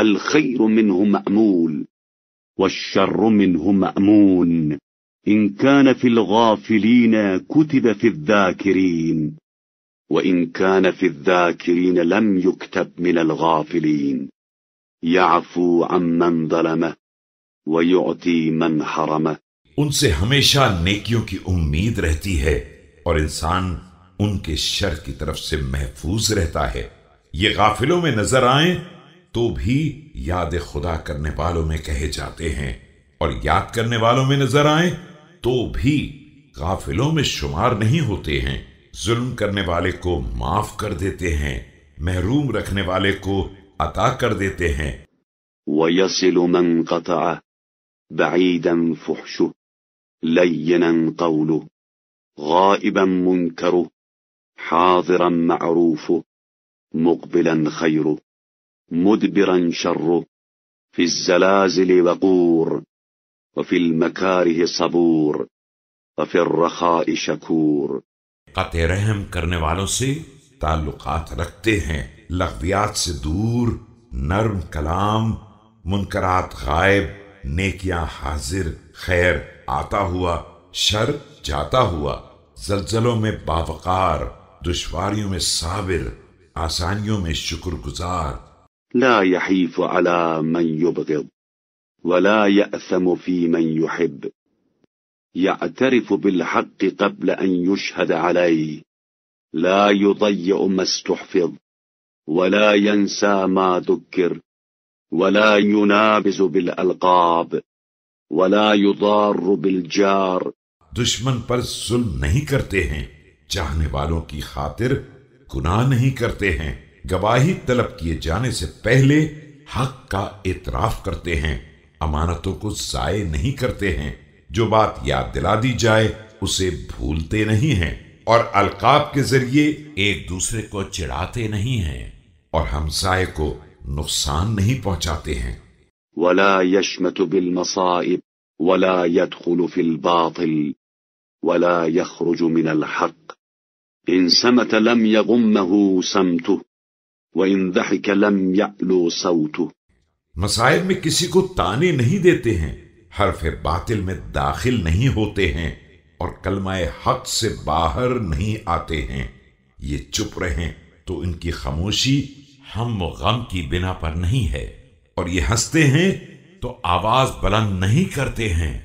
الخير منه مأمول والشر منه مأمون إن كان في الغافلين كتب في الذاكرين وإن كان في الذاكرين لم يكتب من الغافلين يعفو عن من ظلمه ويعطي من حرمه ان سے ہمیشہ نیکیوں کی امید رہتی ہے اور انسان ان کے شر کی طرف سے محفوظ رہتا ہے یہ غافلوں میں نظر آئیں تو بھی یاد خدا کرنے والوں میں کہے جاتے ہیں اور یاد کرنے والوں میں نظر آئیں تو بھی غافلوں میں شمار نہیں ہوتے ہیں ظلم کرنے والے کو معاف کر دیتے ہیں محروم رکھنے والے کو عطا کر دیتے ہیں مَنْ قَطَعَ بَعِيدًا فُحْشُ لَيِّنًا قَوْلُ غَائِبًا مُنْكَرُ حَاضِرًا مَعْرُوفُ مُقْبِلًا خَيْرُ مدبرا شره في الزلازل وقور وفي المكاره صبور وفي الرخاء شكور قطع رحم کرنے والوں سے تعلقات رکھتے ہیں لغویات سے دور نرم کلام منکرات غائب نیکیاں حاضر خیر آتا ہوا شر جاتا ہوا زلزلوں میں باوقار دشواریوں میں صابر آسانیوں میں شکر گزار لا يحيف على من يبغض ولا يأثم في من يحب يعترف بالحق قبل أن يشهد عليه لا يضيع ما استحفظ ولا ينسى ما ذكر ولا ينابز بالألقاب ولا يضار بالجار دشمن پر ظلم نہیں کرتے ہیں چاہنے والوں کی خاطر گناہ نہیں کرتے ہیں گواہی طلب کیے جانے سے پہلے حق کا اعتراف کرتے ہیں امانتوں کو ضائع نہیں کرتے ہیں جو بات یاد دلا دی جائے اسے بھولتے نہیں ہیں اور القاب کے ذریعے ایک دوسرے کو چڑھاتے نہیں ہیں اور ہمسائے کو نقصان نہیں پہنچاتے ہیں ولا يشمت بالمصائب ولا يدخل في الباطل ولا يخرج من الحق ان سمت لم يغمه سمته مسائل میں کسی کو تانے نہیں دیتے ہیں ہر پھر میں داخل نہیں ہوتے ہیں اور کلمہ حق سے باہر نہیں آتے ہیں یہ چپ رہے تو ان کی خاموشی ہم غم کی بنا پر نہیں ہے اور یہ ہنستے ہیں تو آواز بلند نہیں کرتے ہیں